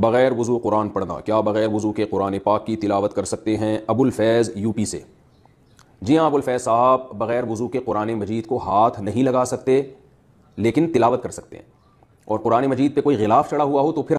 बग़ैर वज़ू कुरान पढ़ना क्या बग़ैर वज़ू के कुरान पाक की तिलावत कर सकते हैं फैज़ यूपी से जी हाँ अबुलफैज़ साहब बग़ैर वज़ू के कुरान मजीद को हाथ नहीं लगा सकते लेकिन तिलावत कर सकते हैं और कुरान मजीद पर कोई गिलाफ चढ़ा हुआ हो तो फिर